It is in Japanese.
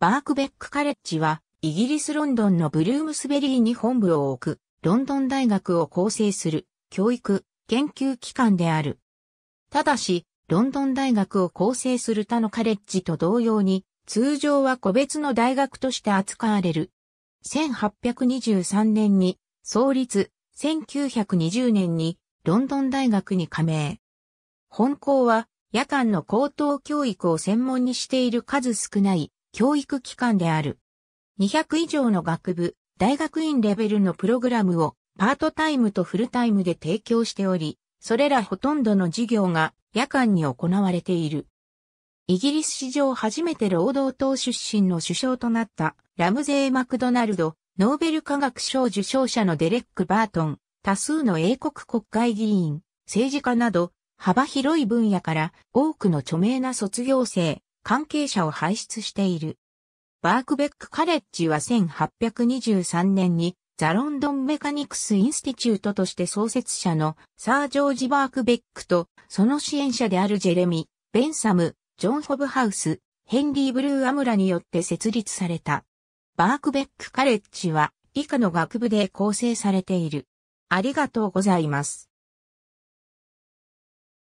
バークベックカレッジは、イギリスロンドンのブルームスベリーに本部を置く、ロンドン大学を構成する、教育、研究機関である。ただし、ロンドン大学を構成する他のカレッジと同様に、通常は個別の大学として扱われる。1823年に創立、1920年にロンドン大学に加盟。本校は夜間の高等教育を専門にしている数少ない教育機関である。200以上の学部、大学院レベルのプログラムをパートタイムとフルタイムで提供しており、それらほとんどの事業が夜間に行われている。イギリス史上初めて労働党出身の首相となったラムゼー・マクドナルド、ノーベル科学賞受賞者のデレック・バートン、多数の英国国会議員、政治家など幅広い分野から多くの著名な卒業生、関係者を輩出している。バークベックカレッジは1823年にザ・ロンドン・メカニクス・インスティチュートとして創設者のサー・ジョージ・バークベックとその支援者であるジェレミ、ベンサム、ジョン・ホブハウス、ヘンリー・ブルー・アムラによって設立された。バークベックカレッジは以下の学部で構成されている。ありがとうございます。